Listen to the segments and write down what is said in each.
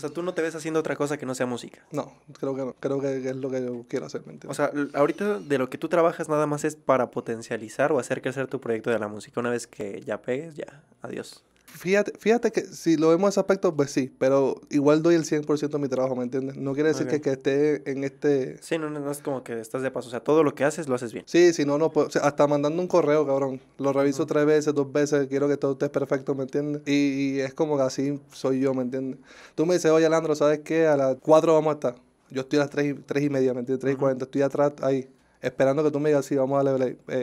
O sea, tú no te ves haciendo otra cosa que no sea música. No, creo que, creo que es lo que yo quiero hacer, O sea, ahorita de lo que tú trabajas nada más es para potencializar o hacer crecer tu proyecto de la música. Una vez que ya pegues, ya, adiós. Fíjate, que si lo vemos en ese aspecto, pues sí, pero igual doy el 100% de mi trabajo, ¿me entiendes? No quiere decir que, esté en este... Sí, no, no, es como que estás de paso, o sea, todo lo que haces lo haces bien. Sí, si no, no, hasta mandando un correo, cabrón, lo reviso tres veces, dos veces, quiero que todo esté perfecto, ¿me entiendes? Y, es como que así soy yo, ¿me entiendes? Tú me dices, oye, Alejandro, ¿sabes qué? A las 4 vamos a estar. Yo estoy a las 3 y, y media, ¿me entiendes? 3 y 40, estoy atrás ahí esperando que tú me digas, sí, vamos a darle play,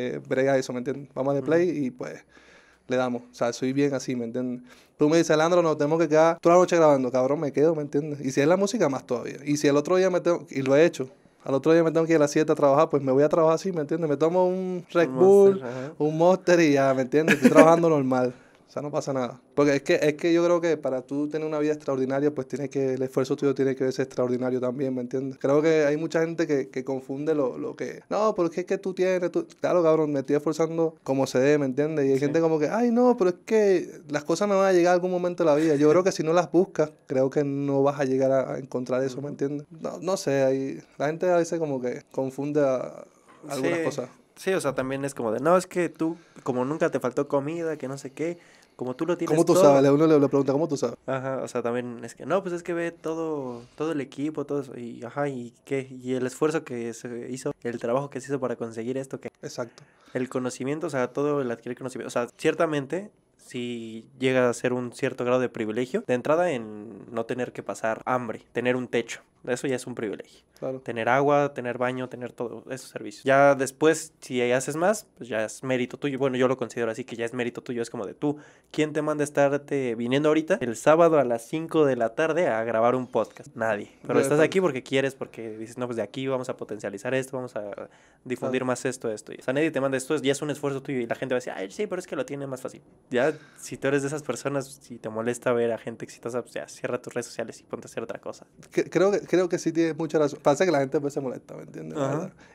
eh, eso, ¿me entiendes? Vamos a darle play y pues le damos. O sea, soy bien así, ¿me entiendes? Tú me dices, Alejandro, nos tenemos que quedar toda la noche grabando, cabrón, me quedo, ¿me entiendes? Y si es la música, más todavía. Y si el otro día me tengo, y lo he hecho, al otro día me tengo que ir a las 7 a trabajar, pues me voy a trabajar así, ¿me entiendes? Me tomo un Red Bull, un Monster y ya, ¿me entiendes? Estoy trabajando normal. O sea, no pasa nada. Porque es que, es que yo creo que para tú tener una vida extraordinaria, pues tiene que, el esfuerzo tuyo tiene que ser extraordinario también, ¿me entiendes? Creo que hay mucha gente que, que confunde lo, lo, que... No, porque es que tú tienes... Claro, cabrón, me estoy esforzando como se debe, ¿me entiendes? Y hay gente como que, ay, no, pero es que las cosas me van a llegar a algún momento de la vida. Yo creo que si no las buscas, creo que no vas a llegar a, encontrar eso, ¿me entiendes? No, sé, hay, la gente a veces como que confunde algunas cosas. Sí, o sea, también es como de, no, es que tú, como nunca te faltó comida, que no sé qué, como tú lo tienes ¿Cómo tú sabes? sabes? Uno le, pregunta, ¿cómo tú sabes? Ajá, o sea, también es que, no, pues es que ve todo, todo el equipo, todo eso, y ajá, y qué, y el esfuerzo que se hizo, el trabajo que se hizo para conseguir esto, que... Exacto. El conocimiento, o sea, todo el adquirir conocimiento, o sea, ciertamente si llega a ser un cierto grado de privilegio. De entrada en no tener que pasar hambre, tener un techo. Eso ya es un privilegio. Tener agua, tener baño, tener todo, esos servicios. Ya después, si haces más, pues ya es mérito tuyo. Bueno, yo lo considero así, que ya es mérito tuyo. Es como de tú, ¿quién te manda a estarte viniendo ahorita el sábado a las 5 de la tarde a grabar un podcast? Nadie. Pero estás aquí porque quieres, porque dices, no, pues de aquí vamos a potencializar esto, vamos a difundir más esto, esto. O sea, nadie te manda esto, ya es un esfuerzo tuyo y la gente va a decir, ay, sí, pero es que lo tiene más fácil. Ya, si tú eres de esas personas, si te molesta ver a gente exitosa, pues ya cierra tus redes sociales y ponte a hacer otra cosa. Creo que creo que sí tiene mucha razón. parece que la gente pues se molesta, ¿me entiendes?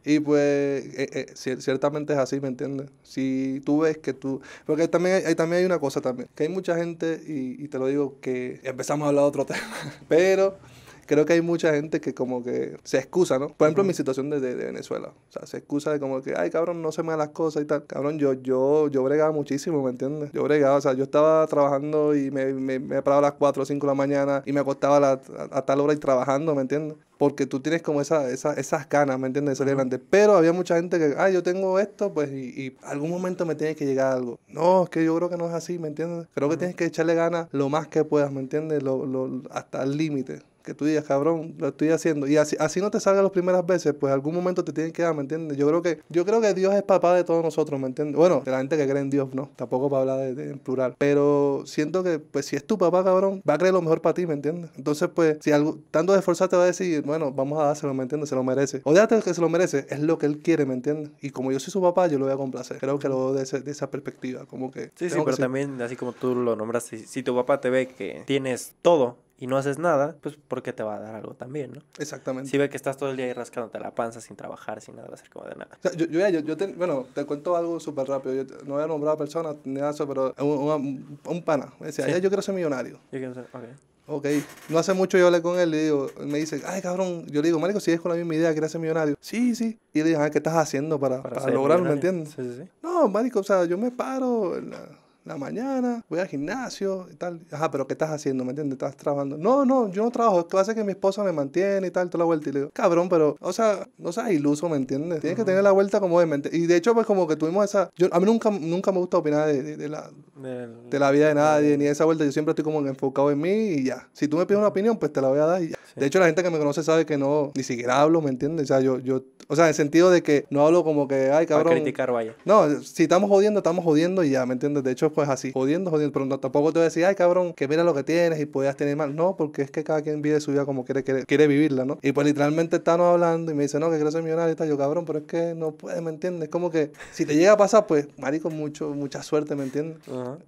Y pues eh, eh, ciertamente es así, ¿me entiendes? Si tú ves que tú... Porque también hay, también hay una cosa también, que hay mucha gente, y, y te lo digo, que empezamos a hablar de otro tema, pero creo que hay mucha gente que como que se excusa, ¿no? Por ejemplo, mi situación de, Venezuela. O sea, se excusa de como que, ay, cabrón, no se me dan las cosas y tal. Cabrón, yo, yo, yo bregaba muchísimo, ¿me entiendes? Yo bregaba, o sea, yo estaba trabajando y me, me, me paraba a las 4 o 5 de la mañana y me acostaba a, la, tal hora y trabajando, ¿me entiendes? porque tú tienes como esa, esa, esas ganas, ¿me entiendes? De salir adelante. Pero había mucha gente que, ay, yo tengo esto, pues, y, y, algún momento me tiene que llegar algo. No, es que yo creo que no es así, ¿me entiendes? Creo que tienes que echarle ganas lo más que puedas, ¿me entiendes? Lo, lo, hasta el límite que tú digas, cabrón, lo estoy haciendo. Y así, así no te salga las primeras veces, pues algún momento te tienen que dar, ¿me entiendes? Yo creo que, yo creo que Dios es papá de todos nosotros, ¿me entiendes? Bueno, de la gente que cree en Dios, no, tampoco para hablar de, en plural. Pero siento que, pues, si es tu papá, cabrón, va a creer lo mejor para ti, ¿me entiendes? Entonces, pues, si algo, tanto de te va a decir, bueno, vamos a dárselo, ¿me entiendes? Se lo merece. O déjate que se lo merece, es lo que él quiere, ¿me entiendes? Y como yo soy su papá, yo lo voy a complacer. Creo que lo de, esa perspectiva, como que. Sí, sí, pero también, así como tú lo nombras si tu papá te ve que tienes todo, y no haces nada, pues porque te va a dar algo también, ¿no? Exactamente. Si ve que estás todo el día ahí rascándote la panza sin trabajar, sin nada, hacer como de nada. O yo, yo, yo bueno, te cuento algo súper rápido. Yo no voy a nombrar a personas ni nada, pero un, pana. Me decía, yo quiero ser millonario. Yo quiero ser, ok. Ok, no hace mucho yo hablé con él y digo, me dice, ay cabrón, yo le digo, Marico, si es con la misma idea, quiero ser millonario. Sí, sí. Y le dije, ah, ¿qué estás haciendo para, para, lograrlo, me entiendes? Sí, sí, sí. No, Marico, o sea, yo me paro. La la mañana, voy al gimnasio y tal. Ajá, pero ¿qué estás haciendo? ¿Me entiendes? ¿Estás trabajando? No, no, yo no trabajo. pasa hace que mi esposa me mantiene y tal, toda la vuelta. Y le digo, cabrón, pero, o sea, no seas iluso, ¿me entiendes? Tienes que tener la vuelta como de mente. Y de hecho, pues como que tuvimos esa. Yo, a mí nunca, nunca me gusta opinar de, de, la, de la vida de nadie, ni de esa vuelta. Yo siempre estoy como enfocado en mí y ya. Si tú me pides una opinión, pues te la voy a dar y De hecho, la gente que me conoce sabe que no, ni siquiera hablo, ¿me entiendes? O sea, yo, yo, o sea, en el sentido de que no hablo como que, ay, cabrón. criticar, vaya. No, si estamos jodiendo, estamos jodiendo y ya, ¿me entiendes? De hecho, pues así, jodiendo, jodiendo, pero no, tampoco te voy a decir, ay cabrón, que mira lo que tienes y podías tener mal. No, porque es que cada quien vive su vida como quiere, quiere, quiere vivirla, ¿no? Y pues literalmente Está no hablando y me dice, no, que quiero ser millonario y Yo, cabrón, pero es que no puedes, ¿me entiendes? Como que si te llega a pasar, pues, marico, mucho, mucha suerte, ¿me entiendes?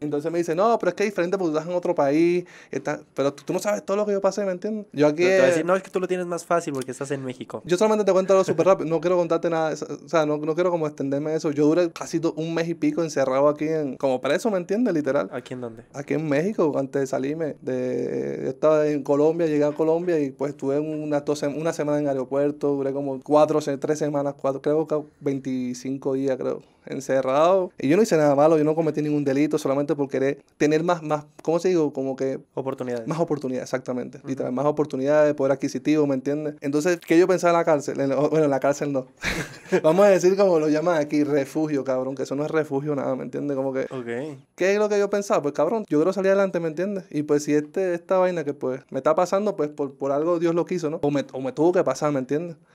Entonces me dice, no, pero es que es diferente porque estás en otro país, está pero tú, no sabes todo lo que yo pasé, ¿me entiendes? Yo aquí. Eh, no, es que tú lo tienes más fácil porque estás en México. Yo solamente te cuento lo súper rápido, no quiero contarte nada, o sea, no, quiero como extenderme eso. Yo duré casi un mes y pico encerrado aquí en, como ¿me entiendes? Literal. ¿Aquí en dónde? Aquí en México, antes de salirme. De, estaba en Colombia, llegué a Colombia y pues estuve unas una semana en aeropuerto, duré como cuatro, tres semanas, cuatro, creo que 25 días, creo encerrado. Y yo no hice nada malo, yo no cometí ningún delito solamente por querer tener más, más ¿cómo se digo? Como que... Oportunidades. Más oportunidades, exactamente. Literal, más oportunidades, poder adquisitivo, ¿me entiendes? Entonces, ¿qué yo pensaba en la cárcel? bueno, en la cárcel no. Vamos a decir como lo llaman aquí, refugio, cabrón, que eso no es refugio nada, ¿me entiendes? Como que... Ok. ¿Qué es lo que yo pensaba? Pues cabrón, yo quiero salir adelante, ¿me entiendes? Y pues si este, esta vaina que pues me está pasando, pues por, por algo Dios lo quiso, ¿no? O me, o me tuvo que pasar, ¿me entiendes?